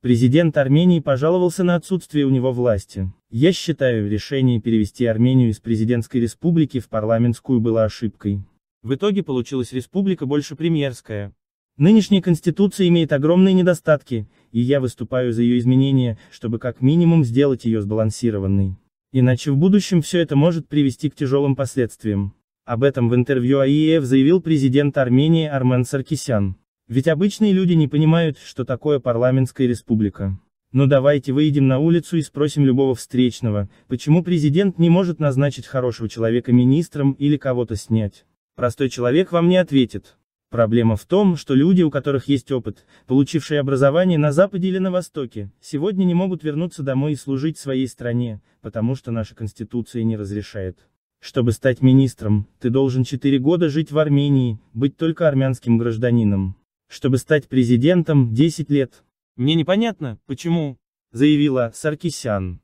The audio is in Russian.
Президент Армении пожаловался на отсутствие у него власти. Я считаю, решение перевести Армению из президентской республики в парламентскую было ошибкой. В итоге получилась республика больше премьерская. Нынешняя конституция имеет огромные недостатки, и я выступаю за ее изменение, чтобы как минимум сделать ее сбалансированной. Иначе в будущем все это может привести к тяжелым последствиям. Об этом в интервью АиФ заявил президент Армении Армен Саркисян. Ведь обычные люди не понимают, что такое парламентская республика. Но ну давайте выйдем на улицу и спросим любого встречного, почему президент не может назначить хорошего человека министром или кого-то снять. Простой человек вам не ответит. Проблема в том, что люди, у которых есть опыт, получившие образование на Западе или на Востоке, сегодня не могут вернуться домой и служить своей стране, потому что наша Конституция не разрешает. Чтобы стать министром, ты должен 4 года жить в Армении, быть только армянским гражданином чтобы стать президентом 10 лет. Мне непонятно, почему, заявила Саркисян.